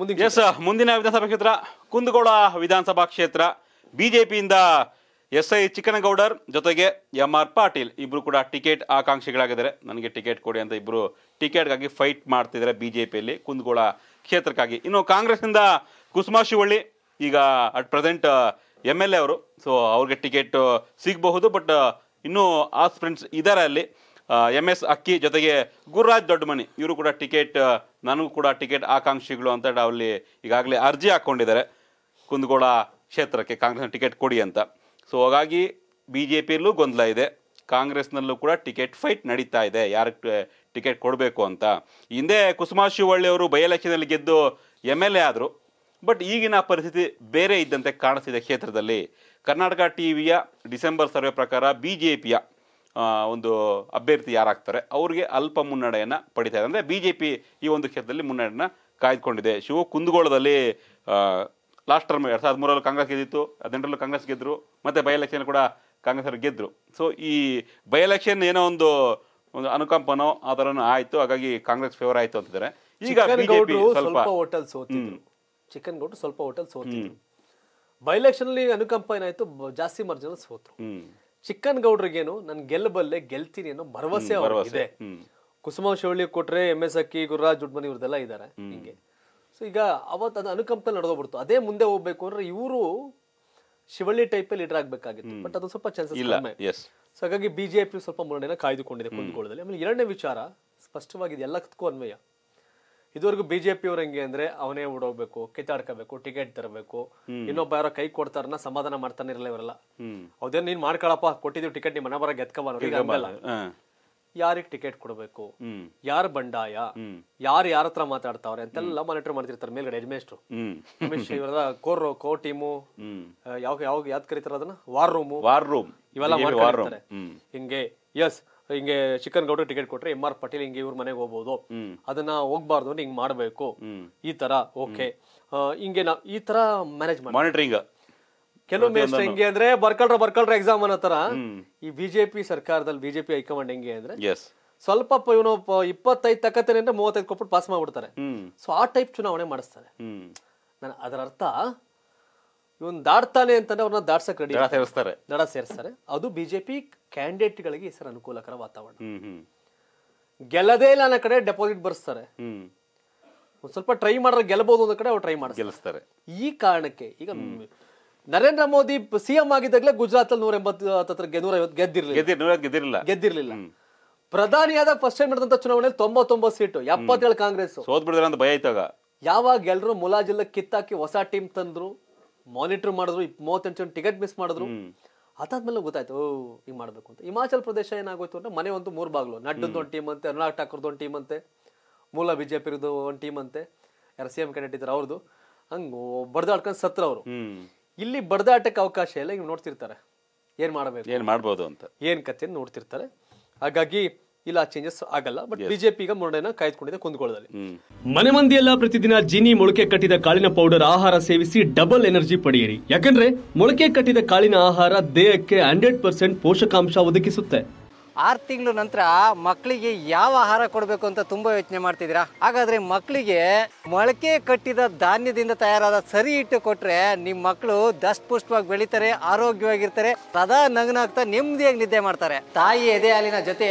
ಮುಂದಿನ ಎಸ್ ಮುಂದಿನ ವಿಧಾನಸಭಾ ಕ್ಷೇತ್ರ ಕುಂದಗೋಳ ವಿಧಾನಸಭಾ ಕ್ಷೇತ್ರ ಬಿಜೆಪಿಯಿಂದ ಎಸ್ ಐ ಚಿಕ್ಕನಗೌಡರ್ ಜೊತೆಗೆ ಎಂ ಆರ್ ಪಾಟೀಲ್ ಇಬ್ರು ಕೂಡ ಟಿಕೆಟ್ ಆಕಾಂಕ್ಷಿಗಳಾಗಿದ್ದಾರೆ ನನಗೆ ಟಿಕೆಟ್ ಕೊಡಿ ಅಂತ ಇಬ್ರು ಟಿಕೆಟ್ಗಾಗಿ ಫೈಟ್ ಮಾಡ್ತಿದ್ದಾರೆ ಬಿಜೆಪಿಯಲ್ಲಿ ಕುಂದಗೋಳ ಕ್ಷೇತ್ರಕ್ಕಾಗಿ ಇನ್ನು ಕಾಂಗ್ರೆಸ್ನಿಂದ ಕುಸುಮಾ ಶಿವಳ್ಳಿ ಈಗ at present M L A ಅವರು ಸೊ ಅವ್ರಿಗೆ ಟಿಕೆಟ್ uh, ಸಿಗಬಹುದು ಬಟ್ uh, ಇನ್ನೂ ಆಸ್ಪ್ರೆಂಟ್ಸ್ ಇದ್ದಾರೆ ಅಲ್ಲಿ ಎಮ್ uh, ಎಸ್ ಅಕ್ಕಿ ಜೊತೆಗೆ ಗುರುರಾಜ್ ದೊಡ್ಡಮನಿ ಇವರು ಕೂಡ ಟಿಕೆಟ್ ನನಗೂ ಕೂಡ ಟಿಕೆಟ್ ಆಕಾಂಕ್ಷಿಗಳು ಅಂತ ಅಲ್ಲಿ ಈಗಾಗಲೇ ಅರ್ಜಿ ಹಾಕ್ಕೊಂಡಿದ್ದಾರೆ ಕುಂದಗೋಳ ಕ್ಷೇತ್ರಕ್ಕೆ ಕಾಂಗ್ರೆಸ್ನ ಟಿಕೆಟ್ ಕೊಡಿ ಅಂತ ಸೊ ಹಾಗಾಗಿ ಬಿ ಜೆ ಪಿಯಲ್ಲೂ ಗೊಂದಲ ಇದೆ ಕಾಂಗ್ರೆಸ್ನಲ್ಲೂ ಕೂಡ ಟಿಕೆಟ್ ಫೈಟ್ ನಡೀತಾ ಇದೆ ಯಾರಿಗೆ ಟಿಕೆಟ್ ಕೊಡಬೇಕು ಅಂತ ಹಿಂದೆ ಕುಸುಮಾ ಶಿವಳ್ಳಿ ಅವರು ಬೈ ಗೆದ್ದು ಎಮ್ ಎಲ್ ಎ ಆದರು ಬಟ್ ಈಗಿನ ಪರಿಸ್ಥಿತಿ ಬೇರೆ ಇದ್ದಂತೆ ಕಾಣಿಸ್ತಿದೆ ಕ್ಷೇತ್ರದಲ್ಲಿ ಕರ್ನಾಟಕ ಟಿ ವಿಯ ಡಿಸೆಂಬರ್ ಸರ್ವೆ ಪ್ರಕಾರ ಬಿ ಜೆ ಪಿಯ ಒಂದು ಅಭ್ಯರ್ಥಿ ಯಾರಾಗ್ತಾರೆ ಅವ್ರಿಗೆ ಅಲ್ಪ ಮುನ್ನಡೆಯನ್ನು ಪಡಿತಾ ಇದೆ ಅಂದರೆ ಬಿ ಜೆ ಪಿ ಈ ಒಂದು ಕ್ಷೇತ್ರದಲ್ಲಿ ಮುನ್ನಡೆಯನ್ನ ಕಾಯ್ದುಕೊಂಡಿದೆ ಶಿವ ಕುಂದಗೋಳದಲ್ಲಿ ಲಾಸ್ಟ್ ಟರ್ಮ್ ಎರಡು ಸಾವಿರದ ಮೂರರಲ್ಲಿ ಕಾಂಗ್ರೆಸ್ ಗೆದ್ದಿತ್ತು ಹದಿನೆಂಟರಲ್ಲಿ ಕಾಂಗ್ರೆಸ್ ಗೆದ್ದರು ಮತ್ತು ಬೈ ಎಲೆಕ್ಷನ್ ಕೂಡ ಕಾಂಗ್ರೆಸ್ ಅವರು ಗೆದ್ದರು ಸೊ ಈ ಬೈ ಎಲೆಕ್ಷನ್ ಏನೋ ಒಂದು ಒಂದು ಅನುಕಂಪನೋ ಆ ಥರ ಆಯಿತು ಹಾಗಾಗಿ ಕಾಂಗ್ರೆಸ್ ಫೇವರ್ ಆಯಿತು ಅಂತಿದ್ದಾರೆ ಈಗ ಸ್ವಲ್ಪ ಹೋಟೆಲ್ ಸೋತಿದ್ರು ಚಿಕನ್ ಗೌಡ್ರು ಸ್ವಲ್ಪ ಹೋಟೆಲ್ ಸೋತಿದ್ರು ಬೈ ಎಲೆಕ್ಷನ್ ಅಲ್ಲಿ ಅನುಕಂಪ ಏನಾಯ್ತು ಜಾಸ್ತಿ ಮರ್ಜಲ್ ಸೋತರು ಚಿಕ್ಕನ್ ಗೌಡ್ರಿಗೇನು ನಾನು ಗೆಲ್ಲಬಲ್ಲೆ ಗೆಲ್ತೀನಿ ಅನ್ನೋ ಭರವಸೆ ಅವರಿಗಿದೆ ಕುಸುಮ ಶೌಳಿ ಕೊಟ್ರೆ ಎಂ ಎಸ್ ಅಕ್ಕಿ ಗುರುರಾಜ್ ಜುಡ್ಮನಿ ಇವ್ರದೆಲ್ಲ ಇದ್ದಾರೆ ಹಿಂಗೆ ಸೊ ಈಗ ಅವತ್ತು ಅದು ಅನುಕಂಪದಲ್ಲಿ ನಡೆದೋಗ್ಬಿಡ್ತು ಅದೇ ಮುಂದೆ ಹೋಗ್ಬೇಕು ಅಂದ್ರೆ ಇವರು ಶಿವಳ್ಳಿ ಟೈಪ್ ಲೀಡರ್ ಆಗ್ಬೇಕಾಗಿತ್ತು ಬಟ್ ಅದು ಸ್ವಲ್ಪ ಚಾನ್ಸಸ್ ಸೊ ಹಾಗಾಗಿ ಬಿಜೆಪಿ ಸ್ವಲ್ಪ ಮುನ್ನಡೆನ ಕಾಯ್ದುಕೊಂಡಿದೆ ಕುಂದಗೋಳದಲ್ಲಿ ಆಮೇಲೆ ಎರಡನೇ ವಿಚಾರ ಸ್ಪಷ್ಟವಾಗಿ ಎಲ್ಲ ಅನ್ವಯ ಇದುವರೆಗೂ ಅವ್ರ ಹೆಂಗೆ ಅಂದ್ರೆ ಅವನೇ ಓಡೋಗ್ಬೇಕು ಕಿತ್ತಾಡ್ಕೋಬೇಕು ಟಿಕೆಟ್ ತರಬೇಕು ಇನ್ನೊಬ್ಬ ಯಾರೋ ಕೈ ಕೊಡ್ತಾರನ್ನ ಸಮಾಧಾನ ಮಾಡ್ತಾನೆ ಇರಲ್ಲ ಇವರೆಲ್ಲ ಅದೇನ್ ನೀನ್ ಮಾಡ್ಕೊಳಪ್ಪ ಕೊಟ್ಟಿದೀವಿ ಟಿಕೆಟ್ ನಿಮ್ಮ ಮನೆಬರ ಗೆತ್ಕೊಂಬಲ್ಲ ಯಾರಿಗೆ ಟಿಕೆಟ್ ಕೊಡಬೇಕು ಯಾರ ಬಂಡಾಯ ಯಾರು ಯಾರ ಹತ್ರ ಮಾತಾಡ್ತಾವ್ರೆ ಅಂತೆಲ್ಲ ಮಾನಿಟರ್ ಮಾಡ್ತಿರ್ತಾರೆ ಮೇಲ್ಗಡೆ ಯಜಮೇಶ್ರು ಯಜಮೇಶ್ ಇವರದ ಕೋರ್ ಕೋ ಟೀಮು ಯಾವ ಯಾವ ಯಾವ್ದು ಕರೀತಾರ ಅದನ್ನ ವಾರ್ ರೂಮು ವಾರ್ ರೂಮ್ ಇವೆಲ್ಲ ಮಾಡ್ತಾರೆ ಹಿಂಗೆ ಎಸ್ ಹಿಂಗೆ ಚಿಕನ್ ಗೌಡ್ರು ಟಿಕೆಟ್ ಕೊಟ್ರೆ ಎಂ ಆರ್ ಪಟೇಲ್ ಹಿಂಗೆ ಇವ್ರ ಮನೆಗೆ ಹೋಗ್ಬೋದು ಅದನ್ನ ಹೋಗ್ಬಾರ್ದು ಅಂದ್ರೆ ಹಿಂಗ್ ಮಾಡ್ಬೇಕು ಈ ತರ ಓಕೆ ಹಿಂಗೆ ನಾವು ಈ ತರ ಮ್ಯಾನೇಜ್ ಮಾಡಿಟ್ರಿಂಗ್ ಕೆಲವೊಮ್ಮೆ ಎಷ್ಟು ಹೆಂಗೆ ಅಂದ್ರೆ ಬರ್ಕಳ್ರ ಬರ್ಕಳ್ರ ಎಕ್ಸಾಮ್ ಅನ್ನೋ ತರ ಈ ಬಿಜೆಪಿ ಸರ್ಕಾರದಲ್ಲಿ ಬಿಜೆಪಿ ಹೈಕಮಾಂಡ್ ಹೆಂಗೆ ಅಂದ್ರೆ ಸ್ವಲ್ಪ ಇವನು ಇಪ್ಪತ್ತೈದು ತಕ್ಕತ್ತೇನೆ ಅಂದ್ರೆ ಮೂವತ್ತೈದು ಕೊಟ್ಬಿಟ್ಟು ಪಾಸ್ ಮಾಡ್ಬಿಡ್ತಾರೆ ಸೊ ಆ ಟೈಪ್ ಚುನಾವಣೆ ಮಾಡಿಸ್ತಾರೆ ನಾನು ಅದರ ಅರ್ಥ ಇವನ್ ದಾಡ್ತಾನೆ ಅಂತಾನೆ ಅವ್ರನ್ನ ದಾಡ್ಸಕ್ ರೆಡಿ ಸೇರಿಸ್ತಾರೆ ದಡ ಸೇರಿಸ್ತಾರೆ ಅದು ಬಿಜೆಪಿ ಕ್ಯಾಂಡಿಡೇಟ್ ಗಳಿಗೆ ಸರ್ ಅನುಕೂಲಕರ ವಾತಾವರಣ ಗೆಲ್ಲದೇ ಇಲ್ಲ ಅನ್ನೋ ಕಡೆ ಡೆಪಾಸಿಟ್ ಬರ್ಸ್ತಾರೆ ಒಂದ್ ಸ್ವಲ್ಪ ಟ್ರೈ ಮಾಡ್ರೆ ಗೆಲ್ಲಬಹುದು ಅನ್ನೋ ಕಡೆ ಅವ್ರು ಟ್ರೈ ಮಾಡಿ ಗೆಲ್ಲಿಸ್ತಾರೆ ಈ ಕಾರಣಕ್ಕೆ ಈಗ ನರೇಂದ್ರ ಮೋದಿ ಸಿಎಂ ಆಗಿದ್ದಾಗಲೇ ಗುಜರಾತ್ ಅಲ್ಲಿ ನೂರ ಎಂಬತ್ತು ಹತ್ರ ನೂರ ಐವತ್ತು ಗೆದ್ದಿರ್ಲಿಲ್ಲ ಗೆದ್ದಿರಲಿಲ್ಲ ಗೆದ್ದಿರ್ಲಿಲ್ಲ ಪ್ರಧಾನಿಯಾದ ಫಸ್ಟ್ ಟೈಮ್ ನಡೆದಂತ ಚುನಾವಣೆಯಲ್ಲಿ ತೊಂಬತ್ತೊಂಬತ್ತು ಸೀಟು ಎಪ್ಪತ್ತೇಳು ಕಾಂಗ್ರೆಸ್ ಸೋತ್ ಅಂತ ಭಯ ಇತ್ತಾಗ ಯಾವಾಗ ಎಲ್ಲರೂ ಮುಲಾಜಿಲ್ಲ ಕಿತ್ತಾಕಿ ಹೊಸ ಟೀಮ್ ತಂದ್ರು ಮಾನಿಟರ್ ಮಾಡಿದ್ರು ಮೂವತ್ತೆಂಟು ಜನ ಟಿಕೆಟ್ ಮಿಸ್ ಮಾಡಿದ್ರು ಅದಾದ್ಮೇಲೆ ಗೊತ್ತಾಯ್ತು ಓ ಹಿಂಗ್ ಮಾಡ್ಬೇಕು ಅಂತ ಹಿಮಾಚಲ ಪ್ರದೇಶ ಏನಾಗೋಯ್ತು ಅಂದ್ರೆ ಮನೆ ಒಂದು ಮೂರು ಬಾಗ್ಲು ನಡ್ಡದ್ದು ಒಂದು ಟೀಮ್ ಅಂತೆ ಅನುರಾಗ್ ಠಾಕೂರ್ದು ಒಂದು ಟೀಮ್ ಅಂತೆ ಮೂಲ ಬಿಜೆಪಿ ಒಂದು ಟೀಮ್ ಅಂತೆ ಯಾರು ಸಿ ಎಂ ಕ್ಯಾಂಡಿಡೇಟ್ ಇದ್ದಾರೆ ಅವ್ರದ್ದು ಹಂಗೆ ಬಡ್ದಾಡ್ಕೊಂಡು ಸತ್ರ ಅವರು ಇಲ್ಲಿ ಬಡ್ದಾಟಕ್ಕೆ ಅವಕಾಶ ಇಲ್ಲ ಹಿಂಗ್ ನೋಡ್ತಿರ್ತಾರೆ ಏನ್ ಮಾಡಬೇಕು ಏನ್ ಮಾಡ್ಬೋದು ಅಂತ ಏನ್ ಕಥೆ ನೋಡ್ತಿರ್ತಾರೆ ಹಾಗಾಗಿ ಇಲ್ಲ ಚೇಂಜಸ್ ಆಗಲ್ಲ ಬಟ್ ಬಿಜೆಪಿ ಈಗ ಮೊರಡೆನ ಕಾಯ್ದುಕೊಂಡಿದೆ ಕುಂದಗೋಳದಲ್ಲಿ ಮನೆ ಮಂದಿಯೆಲ್ಲ ಪ್ರತಿದಿನ ಜಿನಿ ಮೊಳಕೆ ಕಟ್ಟಿದ ಕಾಳಿನ ಪೌಡರ್ ಆಹಾರ ಸೇವಿಸಿ ಡಬಲ್ ಎನರ್ಜಿ ಪಡೆಯಿರಿ ಯಾಕಂದ್ರೆ ಮೊಳಕೆ ಕಟ್ಟಿದ ಕಾಳಿನ ಆಹಾರ ದೇಹಕ್ಕೆ ಹಂಡ್ರೆಡ್ ಪರ್ಸೆಂಟ್ ಪೋಷಕಾಂಶ ಒದಗಿಸುತ್ತೆ ಆರು ತಿಂಗಳ ನಂತರ ಮಕ್ಕಳಿಗೆ ಯಾವ ಆಹಾರ ಕೊಡಬೇಕು ಅಂತ ತುಂಬಾ ಯೋಚನೆ ಮಾಡ್ತಿದ್ದೀರಾ ಹಾಗಾದ್ರೆ ಮಕ್ಕಳಿಗೆ ಮೊಳಕೆ ಕಟ್ಟಿದ ಧಾನ್ಯದಿಂದ ತಯಾರಾದ ಸರಿ ಇಟ್ಟು ಕೊಟ್ರೆ ನಿಮ್ಮ ಮಕ್ಕಳು ದಷ್ಟಪುಷ್ಟವಾಗಿ ಬೆಳಿತಾರೆ ಆರೋಗ್ಯವಾಗಿರ್ತಾರೆ ಸದಾ ನಗನಾಗ್ತಾ ನೆಮ್ಮದಿಯಾಗಿ ನಿದ್ದೆ ಮಾಡ್ತಾರೆ ತಾಯಿ ಎದೆ ಹಾಲಿನ ಜೊತೆ